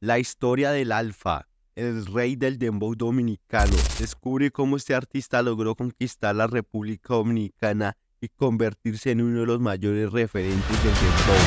La historia del Alfa, el rey del dembow dominicano, descubre cómo este artista logró conquistar la República Dominicana y convertirse en uno de los mayores referentes del dembow.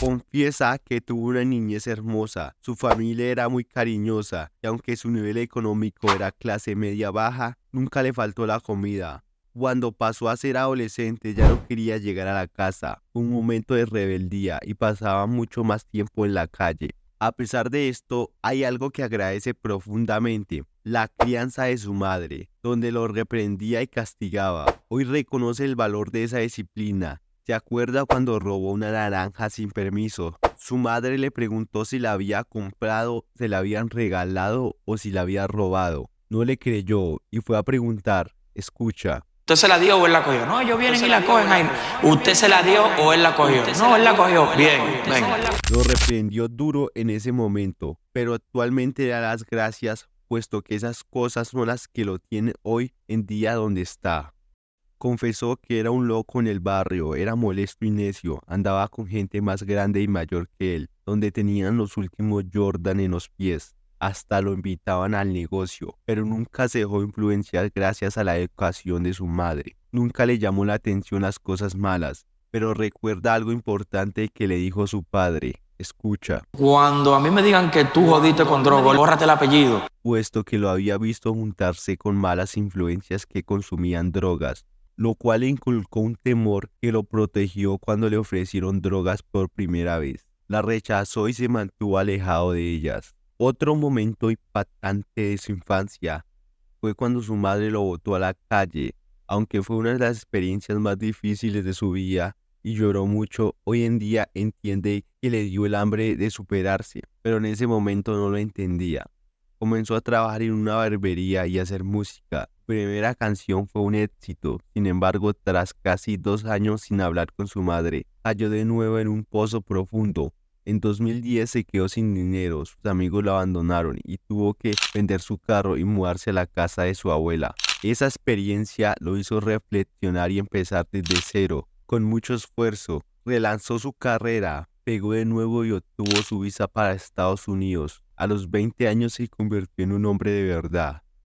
Confiesa que tuvo una niñez hermosa, su familia era muy cariñosa y aunque su nivel económico era clase media baja, nunca le faltó la comida. Cuando pasó a ser adolescente ya no quería llegar a la casa, un momento de rebeldía y pasaba mucho más tiempo en la calle. A pesar de esto, hay algo que agradece profundamente, la crianza de su madre, donde lo reprendía y castigaba. Hoy reconoce el valor de esa disciplina. Se acuerda cuando robó una naranja sin permiso. Su madre le preguntó si la había comprado, se la habían regalado o si la había robado. No le creyó y fue a preguntar, escucha, ¿Usted se la dio o él la cogió? No, ellos vienen y la cogen ahí. ¿Usted se la dio o él la cogió? No, él la cogió. Bien, venga. Lo reprendió duro en ese momento, pero actualmente da las gracias, puesto que esas cosas son las que lo tiene hoy en día donde está. Confesó que era un loco en el barrio, era molesto y necio, andaba con gente más grande y mayor que él, donde tenían los últimos Jordan en los pies hasta lo invitaban al negocio, pero nunca se dejó influenciar gracias a la educación de su madre. Nunca le llamó la atención las cosas malas, pero recuerda algo importante que le dijo su padre. Escucha. Cuando a mí me digan que tú jodiste con drogas, bórrate el apellido. Puesto que lo había visto juntarse con malas influencias que consumían drogas, lo cual le inculcó un temor que lo protegió cuando le ofrecieron drogas por primera vez. La rechazó y se mantuvo alejado de ellas. Otro momento impactante de su infancia fue cuando su madre lo botó a la calle, aunque fue una de las experiencias más difíciles de su vida y lloró mucho, hoy en día entiende que le dio el hambre de superarse, pero en ese momento no lo entendía. Comenzó a trabajar en una barbería y hacer música. Su primera canción fue un éxito, sin embargo, tras casi dos años sin hablar con su madre, cayó de nuevo en un pozo profundo. En 2010 se quedó sin dinero, sus amigos lo abandonaron y tuvo que vender su carro y mudarse a la casa de su abuela. Esa experiencia lo hizo reflexionar y empezar desde cero, con mucho esfuerzo. Relanzó su carrera, pegó de nuevo y obtuvo su visa para Estados Unidos. A los 20 años se convirtió en un hombre de verdad.